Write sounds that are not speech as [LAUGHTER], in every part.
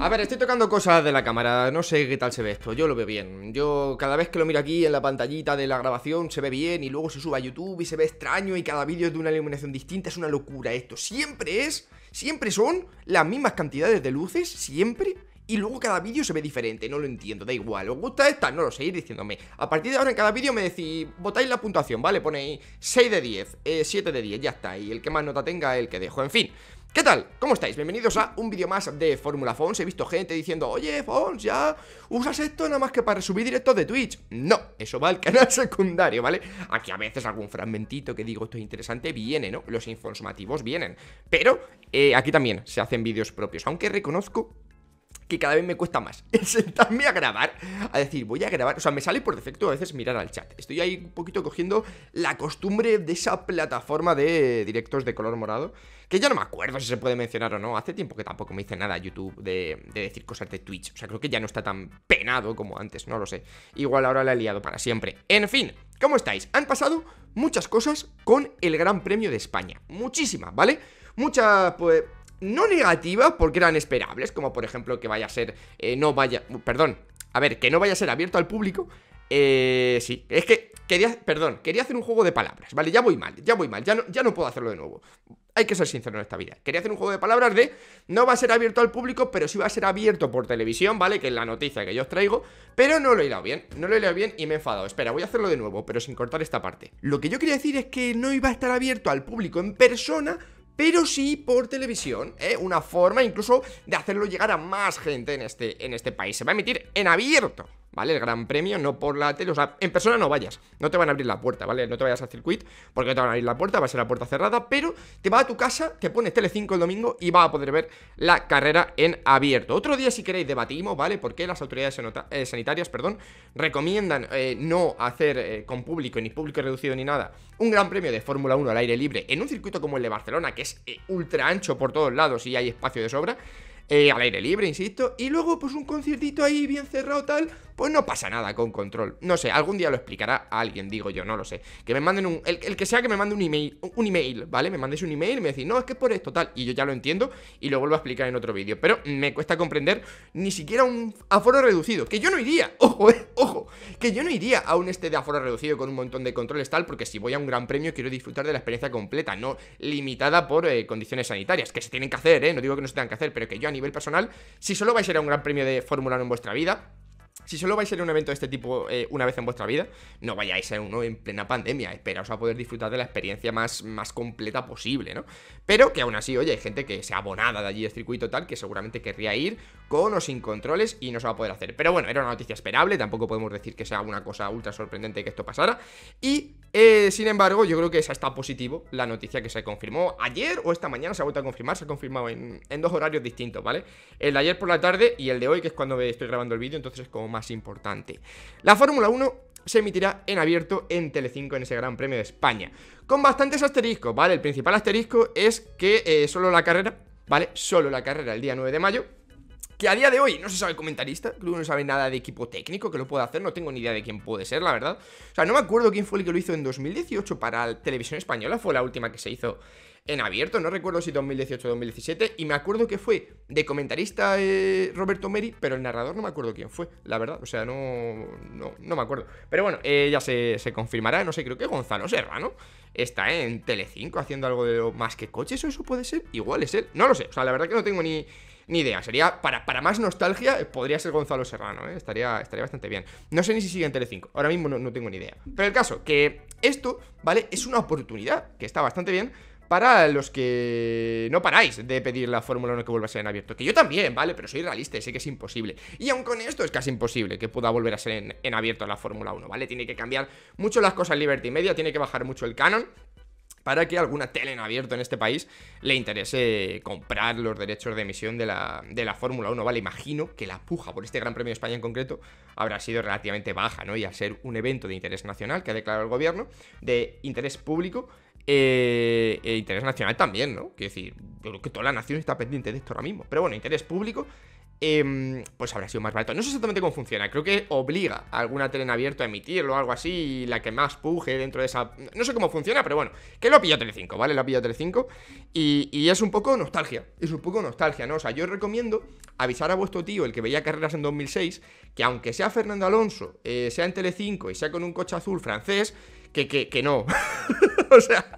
A ver, estoy tocando cosas de la cámara, no sé qué tal se ve esto, yo lo veo bien. Yo cada vez que lo miro aquí en la pantallita de la grabación se ve bien y luego se sube a YouTube y se ve extraño y cada vídeo es de una iluminación distinta, es una locura esto. Siempre es, siempre son las mismas cantidades de luces, siempre. Y luego cada vídeo se ve diferente, no lo entiendo, da igual. ¿Os gusta esta? No lo ir diciéndome. A partir de ahora en cada vídeo me decís, votáis la puntuación, ¿vale? Ponéis 6 de 10, 7 eh, de 10, ya está. Y el que más nota tenga, el que dejo. En fin, ¿Qué tal? ¿Cómo estáis? Bienvenidos a un vídeo más de Fórmula Fons He visto gente diciendo, oye Fons, ya usas esto nada más que para subir directos de Twitch No, eso va al canal [LAUGHS] secundario, ¿vale? Aquí a veces algún fragmentito que digo esto es interesante viene, ¿no? Los informativos vienen Pero eh, aquí también se hacen vídeos propios Aunque reconozco que cada vez me cuesta más [LAUGHS] sentarme a grabar, a decir, voy a grabar, o sea, me sale por defecto a veces mirar al chat. Estoy ahí un poquito cogiendo la costumbre de esa plataforma de directos de color morado, que ya no me acuerdo si se puede mencionar o no. Hace tiempo que tampoco me hice nada a YouTube de, decir cosas de Twitch, o sea, creo que ya no está tan penado como antes, no lo sé. Igual ahora la he liado para siempre. En fin, ¿cómo estáis? Han pasado muchas cosas con el Gran Premio de España, muchísimas, ¿vale? Muchas, pues no negativas porque eran esperables, como por ejemplo que vaya a ser, eh, no vaya, perdón, a ver, que no vaya a ser abierto al público. Eh, sí, es que quería, perdón, quería hacer un juego de palabras, ¿vale? Ya voy mal, ya voy mal, ya no, ya no puedo hacerlo de nuevo. Hay que ser sincero en esta vida. Quería hacer un juego de palabras de no va a ser abierto al público, pero sí va a ser abierto por televisión, ¿vale? Que es la noticia que yo os traigo, pero no lo he leído bien, no lo he leído bien y me he enfadado. Espera, voy a hacerlo de nuevo, pero sin cortar esta parte. Lo que yo quería decir es que no iba a estar abierto al público en persona, pero sí por televisión, ¿eh? una forma incluso de hacerlo llegar a más gente en este, en este país. Se va a emitir en abierto ¿vale? El gran premio, no por la tele, o sea, en persona no vayas, no te van a abrir la puerta, ¿vale? No te vayas al circuito porque no te van a abrir la puerta, va a ser la puerta cerrada, pero te va a tu casa, te pones Tele5 el domingo y vas a poder ver la carrera en abierto. Otro día, si queréis, debatimos, ¿vale? Porque las autoridades eh, sanitarias, perdón, recomiendan eh, no hacer eh, con público, ni público reducido ni nada, un gran premio de Fórmula 1 al aire libre en un circuito como el de Barcelona, que es ultra ancho por todos lados y hay espacio de sobra. al aire libre, insisto, y luego pues un conciertito ahí bien cerrado tal, pues no pasa nada con control. No sé, algún día lo explicará a alguien, digo yo, no lo sé. Que me manden un. El, que sea que me mande un email, un email, ¿vale? Me mandes un email y me decís, no, es que por esto, tal. Y yo ya lo entiendo y lo vuelvo a explicar en otro vídeo. Pero me cuesta comprender ni siquiera un aforo reducido. Que yo no iría, [LAUGHS] ojo, eh, ojo. Que yo no iría a un este de aforo reducido con un montón de controles, tal, porque si voy a un gran premio quiero disfrutar de la experiencia completa, no limitada por eh, condiciones sanitarias, que se tienen que hacer, ¿eh? No digo que no se tengan que hacer, pero que yo a nivel personal, si solo vais a ir a un gran premio de Fórmula 1 en vuestra vida, si solo vais a ir a un evento de este tipo eh, una vez en vuestra vida, no vayáis a uno en plena pandemia. Esperaos a poder disfrutar de la experiencia más, más completa posible, ¿no? Pero que aún así, oye, hay gente que se abonada de allí el circuito tal, que seguramente querría ir con o sin controles y no se va a poder hacer. Pero bueno, era una noticia esperable, tampoco podemos decir que sea una cosa ultra sorprendente que esto pasara. Y eh, sin embargo, yo creo que esa está positivo, la noticia que se confirmó ayer o esta mañana, se ha vuelto a confirmar, se ha confirmado en, dos horarios distintos, ¿vale? El de ayer por la tarde y el de hoy, que es cuando estoy grabando el vídeo, entonces es como más importante. La Fórmula 1 se emitirá en abierto en Telecinco en ese Gran Premio de España, con bastantes asteriscos, ¿vale? El principal asterisco es que eh, solo la carrera, ¿vale? Solo la carrera el día 9 de mayo, que a día de hoy no se sabe el comentarista, creo que no sabe nada de equipo técnico que lo pueda hacer, no tengo ni idea de quién puede ser, la verdad. O sea, no me acuerdo quién fue el que lo hizo en 2018 para Televisión Española, fue la última que se hizo en abierto, no recuerdo si 2018 o 2017, y me acuerdo que fue de comentarista eh, Roberto Meri, pero el narrador no me acuerdo quién fue, la verdad, o sea, no, no, me acuerdo. Pero bueno, eh, ya se, confirmará, no sé, creo que Gonzalo no está en Telecinco haciendo algo de lo más que coches o eso puede ser, igual es él, no lo sé, o sea, la verdad que no tengo ni, ni idea. Sería, para, para más nostalgia, podría ser Gonzalo Serrano, ¿eh? estaría, estaría bastante bien. No sé ni si sigue en Telecinco, ahora mismo no, tengo ni idea. Pero el caso, que esto, ¿vale? Es una oportunidad, que está bastante bien, para los que no paráis de pedir la Fórmula 1 que vuelva a ser en abierto. Que yo también, ¿vale? Pero soy realista y sé que es imposible. Y aun con esto es casi imposible que pueda volver a ser en, abierto la Fórmula 1, ¿vale? Tiene que cambiar mucho las cosas Liberty Media, tiene que bajar mucho el canon para que alguna tele en abierto en este país le interese comprar los derechos de emisión de la, de la Fórmula 1, ¿vale? Imagino que la puja por este Gran Premio de España en concreto habrá sido relativamente baja, ¿no? Y al ser un evento de interés nacional que ha declarado el gobierno, de interés público, eh, e interés nacional también, ¿no? Quiero decir, creo que toda la nación está pendiente de esto ahora mismo. Pero bueno, interés público, Em, pues habrá sido más barato. No sé exactamente cómo funciona, creo que obliga a alguna tele en abierto a emitirlo o algo así, la que más puje dentro de esa... No sé cómo funciona, pero bueno, que lo pillado Tele5, ¿vale? Lo ha pillado Telecinco y, y es un poco nostalgia, es un poco nostalgia, ¿no? O sea, yo recomiendo avisar a vuestro tío, el que veía carreras en 2006, que aunque sea Fernando Alonso, eh, sea en Tele 5 y sea con un coche azul francés, que, que, que no. [LAUGHS] o sea,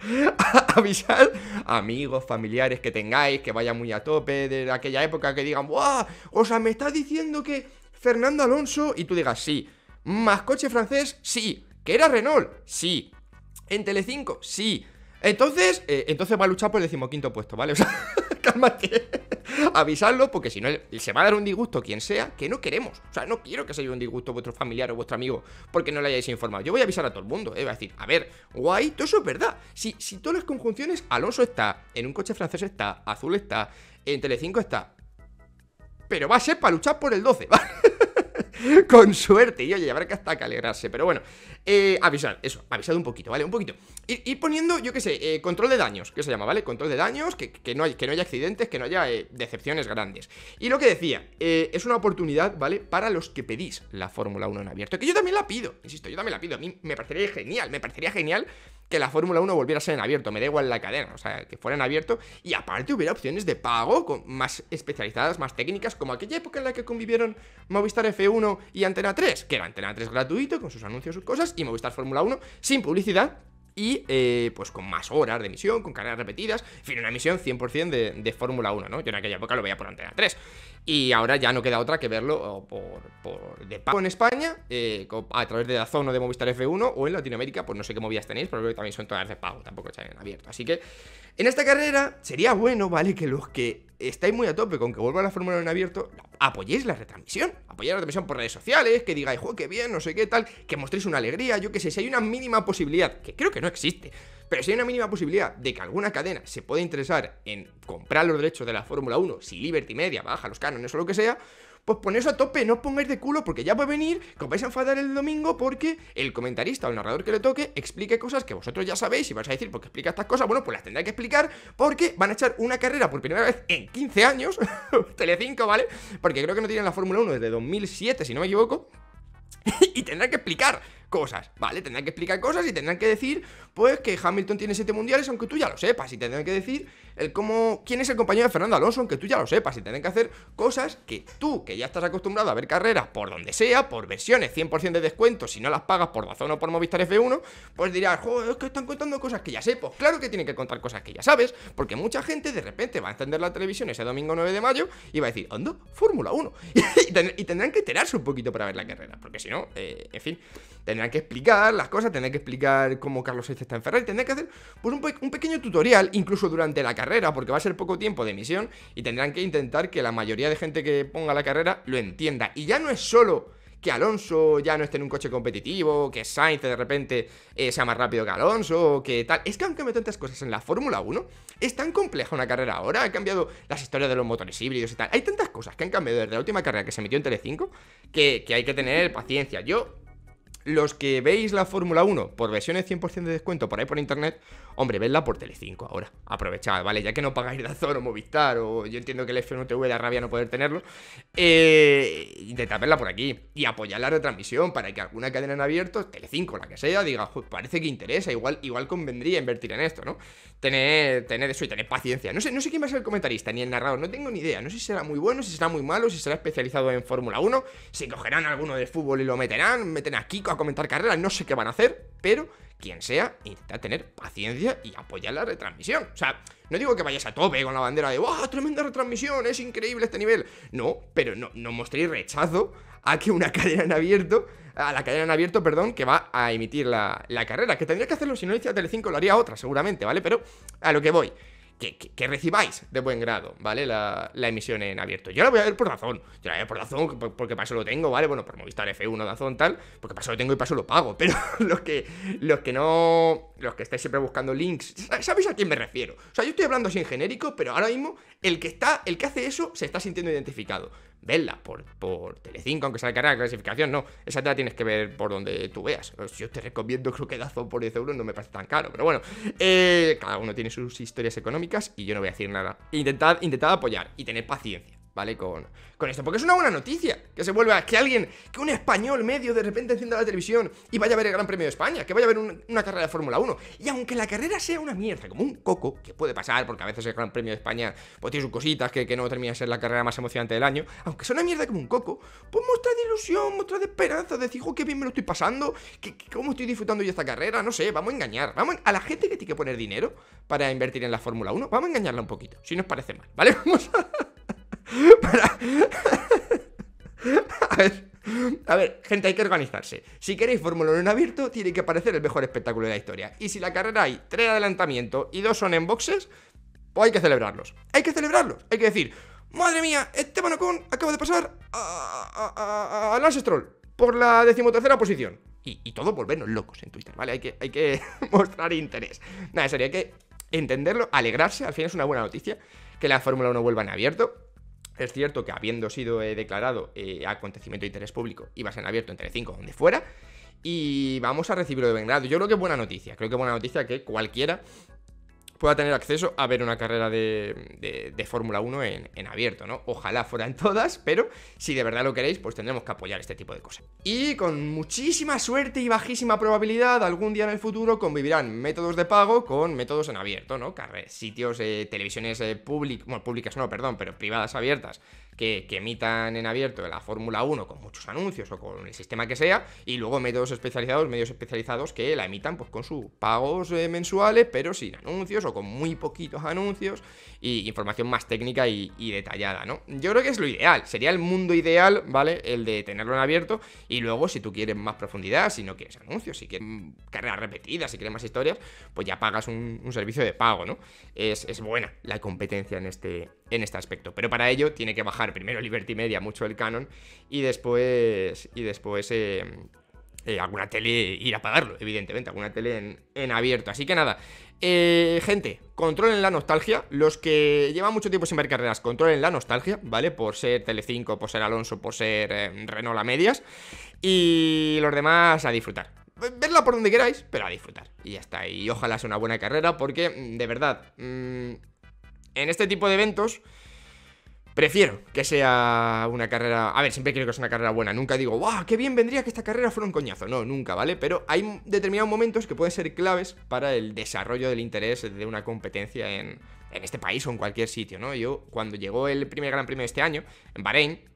[LAUGHS] avisad amigos, familiares que tengáis, que vayan muy a tope de aquella época, que digan, ¡buah! O sea, me está diciendo que Fernando Alonso, y tú digas, sí. Más coche francés, sí. Que era Renault, sí. En Telecinco, sí. Entonces, eh, entonces va a luchar por el decimoquinto puesto, ¿vale? [LAUGHS] O sea, [LAUGHS] cálmate avisarlo porque si no se va a dar un disgusto quien sea que no queremos. O sea, no quiero que se haya un disgusto vuestro familiar o vuestro amigo porque no le hayáis informado. Yo voy a avisar a todo el mundo. Eh, a decir, a ver, guay, todo eso es verdad. Si, si todas las conjunciones, Alonso está, en un coche francés está, Azul está, en Telecinco está. Pero va a ser para luchar por el 12, [LAUGHS] ¿vale? [LAUGHS] con suerte. Y oye, habrá que hasta que alegrarse. Pero bueno, eh, avisar, eso, avisad un poquito, ¿vale? Un poquito. Ir, poniendo, yo qué sé, eh, control de daños, ¿Qué se llama, ¿vale? Control de daños, que, no, hay, que no haya accidentes, que no haya eh, decepciones grandes. Y lo que decía, es una oportunidad, ¿vale? Para los que pedís la Fórmula 1 en abierto. Que yo también la pido, insisto, yo también la pido. A mí me parecería genial, me parecería genial que la Fórmula 1 volviera a ser en abierto, me da igual la cadena, o sea, que fuera en abierto y aparte hubiera opciones de pago más especializadas, más técnicas, como aquella época en la que convivieron Movistar F1 y Antena 3, que era Antena 3 gratuito, con sus anuncios, sus cosas, y Movistar Fórmula 1 sin publicidad, y eh, pues con más horas de emisión, con carreras repetidas, en fin, una emisión 100% de, Fórmula 1, ¿no? Yo en aquella época lo veía por Antena 3. Y ahora ya no queda otra que verlo por, de pago en España, eh, a través de la zona de Movistar F1, o en Latinoamérica, pues no sé qué movidas tenéis, pero también son todas de pago, tampoco están abierto. Así que en esta carrera sería bueno, ¿vale? Que los que estáis muy a tope con que vuelva la Fórmula 1 en abierto, apoyéis la retransmisión. Apoyéis la retransmisión por redes sociales, que digáis, jo, qué bien, no sé qué tal, que mostréis una alegría, yo qué sé, si hay una mínima posibilidad, que creo que no existe, pero si hay una mínima posibilidad de que alguna cadena se pueda interesar en comprar los derechos de la Fórmula 1, si Liberty Media baja los cánones o lo que sea, pues poneros a tope, no os pongáis de culo porque ya va a venir, que os vais a enfadar el domingo porque el comentarista o el narrador que le toque explique cosas que vosotros ya sabéis y vais a decir, porque explica estas cosas, bueno, pues las tendrá que explicar porque van a echar una carrera por primera vez en 15 años, [LAUGHS] Telecinco, ¿vale? Porque creo que no tienen la Fórmula 1 desde 2007, si no me equivoco, [LAUGHS] y tendrá que explicar cosas, ¿vale? Tendrán que explicar cosas y tendrán que decir, pues, que Hamilton tiene 7 mundiales, aunque tú ya lo sepas, y tendrán que decir el cómo, quién es el compañero de Fernando Alonso, aunque tú ya lo sepas, y tendrán que hacer cosas que tú, que ya estás acostumbrado a ver carreras por donde sea, por versiones 100% de descuento, si no las pagas por Dazón o por Movistar F1, pues dirás, joder, es que están contando cosas que ya sé, pues claro que tienen que contar cosas que ya sabes, porque mucha gente de repente va a encender la televisión ese domingo 9 de mayo y va a decir, ando, Fórmula 1, [LAUGHS] y, tendrán que enterarse un poquito para ver la carrera, porque si no, eh, en fin, tendrán Tendrán que explicar las cosas, tendrán que explicar cómo Carlos Sainz está en Ferrari, Tendrán que hacer pues un, pequeño tutorial, incluso durante la carrera, porque va a ser poco tiempo de emisión y tendrán que intentar que la mayoría de gente que ponga la carrera lo entienda. Y ya no es solo que Alonso ya no esté en un coche competitivo, que Sainz de repente eh, sea más rápido que Alonso, que tal. Es que han cambiado tantas cosas en la Fórmula 1. Es tan compleja una carrera ahora. Ha cambiado las historias de los motores híbridos y tal. Hay tantas cosas que han cambiado desde la última carrera que se metió en Telecinco 5, que hay que tener paciencia. Yo los que veis la Fórmula 1 por versiones 100% de descuento por ahí por internet, hombre, vedla por Telecinco ahora. Aprovechad, ¿vale? Ya que no pagáis Dazón o Movistar o yo entiendo que el F1 TV da rabia no poder tenerlo, eh, intentad verla por aquí y apoyar la retransmisión para que alguna cadena en abierto, Telecinco, la que sea, diga, parece que interesa, igual, igual convendría invertir en esto, ¿no? Tener, tener eso y tener paciencia. No sé, no sé quién va a ser el comentarista ni el narrador, no tengo ni idea. No sé si será muy bueno, si será muy malo, si será especializado en Fórmula 1, si cogerán alguno de fútbol y lo meterán, meten aquí a comentar carreras, no sé qué van a hacer, pero quien sea, intenta tener paciencia y apoyar la retransmisión. O sea, no digo que vayas a tope con la bandera de ¡Wow! ¡Tremenda retransmisión! ¡Es increíble este nivel! No, pero no, no mostréis rechazo a que una [LAUGHS] carrera en abierto, a la cadena en abierto, perdón, que va a emitir la, carrera. Que tendría que hacerlo si no lo hiciera Telecinco, lo haría otra, seguramente, ¿vale? Pero a lo que voy que, recibáis de buen grado, ¿vale? La, emisión en abierto. Yo la voy a ver por razón. Yo la voy a ver por razón, porque paso lo tengo, ¿vale? Bueno, por Movistar F1, razón, tal, porque paso lo tengo y paso lo pago. [LAUGHS] Pero los que, los que no. Los que estáis siempre buscando links. ¿Sabéis a quién me refiero? O sea, yo estoy hablando sin genérico, pero ahora mismo el que está, el que hace eso se está sintiendo identificado verla por, por Telecinco, aunque salga de clasificación, no, esa te la tienes que ver por donde tú veas. Yo te recomiendo creo Croquedazo por 10 euros, no me parece tan caro, pero bueno, eh, cada uno tiene sus historias económicas y yo no voy a decir nada. Intentad, intentad apoyar y tener paciencia. ¿vale? Con, esto, porque es una buena noticia que se vuelva, que alguien, que un español medio de repente encienda la televisión y vaya a ver el Gran Premio de España, que vaya a ver una carrera de Fórmula 1. Y aunque la carrera sea una mierda, como un coco, que puede pasar, porque a veces el Gran Premio de España pues tiene sus cositas que, no termina de ser la carrera más emocionante del año, aunque sea una mierda como un coco, pues muestra de ilusión, muestra de esperanza, de decir, qué bien me lo estoy pasando, que, cómo estoy disfrutando yo esta carrera, no sé, vamos a engañar, vamos a la gente que tiene que poner dinero para invertir en la Fórmula 1, vamos a engañarla un poquito, si nos parece mal, ¿vale? [LAUGHS] Vamos a... [LAUGHS] [LAUGHS] a ver. gente, hay que organizarse. Si queréis Fórmula 1 en abierto, tiene que parecer el mejor espectáculo de la historia. Y si la carrera hay tres adelantamientos y dos son en boxes, pues hay que celebrarlos. Hay que celebrarlos. Hay que decir, madre mía, Esteban Ocon acaba de pasar a, Lance Stroll por la decimotercera posición. Y, y todo volvernos locos en Twitter, ¿vale? Hay que, hay que [LAUGHS] mostrar interés. Nada, sería que entenderlo, alegrarse, al fin es una buena noticia que la Fórmula 1 vuelva en abierto. Es cierto que habiendo sido eh, declarado eh, acontecimiento de interés público, iba a ser abierto entre 5 donde fuera. Y vamos a recibirlo de grado. Yo creo que es buena noticia. Creo que es buena noticia que cualquiera pueda tener acceso a ver una carrera de, de, Fórmula 1 en, abierto, ¿no? Ojalá fueran todas, pero si de verdad lo queréis, pues tendremos que apoyar este tipo de cosas. Y con muchísima suerte y bajísima probabilidad, algún día en el futuro convivirán métodos de pago con métodos en abierto, ¿no? sitios, eh, televisiones eh, públicas, bueno, públicas no, perdón, pero privadas abiertas que, emitan en abierto la Fórmula 1 con muchos anuncios o con el sistema que sea, y luego medios especializados, medios especializados que la emitan pues con sus pagos eh, mensuales, pero sin anuncios o con muy poquitos anuncios y información más técnica y, detallada, ¿no? Yo creo que es lo ideal, sería el mundo ideal, ¿vale? El de tenerlo en abierto y luego si tú quieres más profundidad, si no quieres anuncios, si quieres carreras repetidas, si quieres más historias, pues ya pagas un, un servicio de pago, ¿no? Es, es buena la competencia en este, en este aspecto. Pero para ello tiene que bajar primero Liberty Media mucho el canon y después, y después eh, eh, alguna tele ir a pagarlo, evidentemente, alguna tele en, abierto. Así que nada, eh, gente, controlen la nostalgia. Los que llevan mucho tiempo sin ver carreras, controlen la nostalgia, ¿vale? Por ser Telecinco, por ser Alonso, por ser eh, Renault a medias. Y los demás a disfrutar. Verla por donde queráis, pero a disfrutar. Y ya está. Y ojalá sea una buena carrera, porque de verdad, mmm, en este tipo de eventos, prefiero que sea una carrera. A ver, siempre creo que es una carrera buena. Nunca digo, ¡guau! ¡Qué bien vendría que esta carrera fuera un coñazo! No, nunca, ¿vale? Pero hay determinados momentos que pueden ser claves para el desarrollo del interés de una competencia en, en este país o en cualquier sitio, ¿no? Yo, cuando llegó el primer Gran Premio de este año, en Bahrein,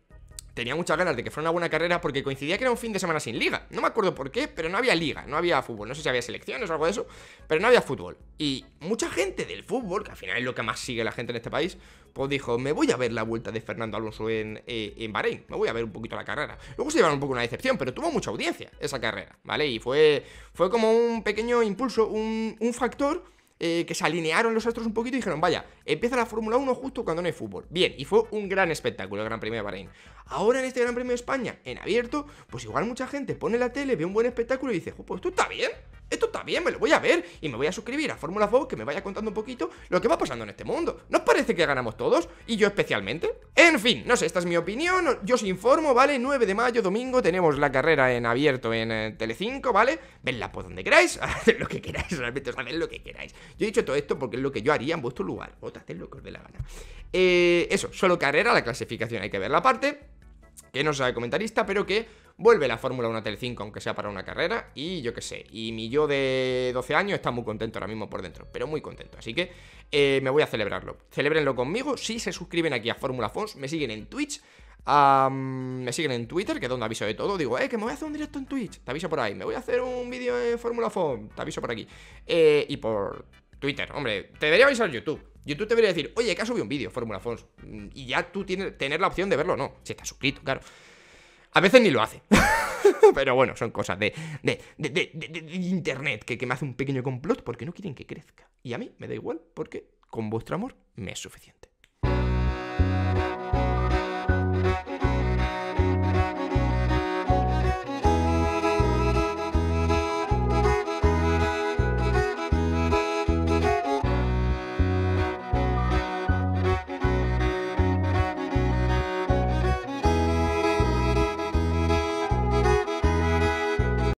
tenía muchas ganas de que fuera una buena carrera porque coincidía que era un fin de semana sin liga. No me acuerdo por qué, pero no había liga, no había fútbol. No sé si había selecciones o algo de eso, pero no había fútbol. Y mucha gente del fútbol, que al final es lo que más sigue la gente en este país, pues dijo, me voy a ver la vuelta de Fernando Alonso en, eh, Bahrein, me voy a ver un poquito la carrera. Luego se llevaron un poco una decepción, pero tuvo mucha audiencia esa carrera, ¿vale? Y fue, fue como un pequeño impulso, un, un factor eh, que se alinearon los astros un poquito y dijeron, vaya, empieza la Fórmula 1 justo cuando no hay fútbol. Bien, y fue un gran espectáculo el Gran Premio de Bahrein. Ahora en este Gran Premio de España, en abierto, pues igual mucha gente pone la tele, ve un buen espectáculo y dice, pues esto está bien. Esto está bien, me lo voy a ver y me voy a suscribir a Fórmula Fox que me vaya contando un poquito lo que va pasando en este mundo. ¿Nos parece que ganamos todos? ¿Y yo especialmente? En fin, no sé, esta es mi opinión, yo os informo, ¿vale? 9 de mayo, domingo, tenemos la carrera en abierto en tele eh, Telecinco, ¿vale? Venla por donde queráis, [LAUGHS] haced lo que queráis, realmente os haced lo que queráis. Yo he dicho todo esto porque es lo que yo haría en vuestro lugar, vos haced lo que os dé la gana. Eh, eso, solo carrera, la clasificación hay que ver la parte que no sea comentarista, pero que vuelve la Fórmula 1 a 5 aunque sea para una carrera, y yo qué sé. Y mi yo de 12 años está muy contento ahora mismo por dentro, pero muy contento. Así que eh, me voy a celebrarlo. Celebrenlo conmigo si se suscriben aquí a Fórmula Fons, me siguen en Twitch. me siguen en Twitter, que es donde aviso de todo. Digo, eh, que me voy a hacer un directo en Twitch. Te aviso por ahí. Me voy a hacer un vídeo en Fórmula Fons. Te aviso por aquí. Eh, y por Twitter, hombre, te debería avisar YouTube. YouTube te debería decir, oye, que ha subido un vídeo, Fórmula Fons. Y ya tú tienes tener la opción de verlo no. Si estás suscrito, claro. A veces ni lo hace. [LAUGHS] Pero bueno, son cosas de, de, internet que, que, me hace un pequeño complot porque no quieren que crezca. Y a mí me da igual porque con vuestro amor me es suficiente.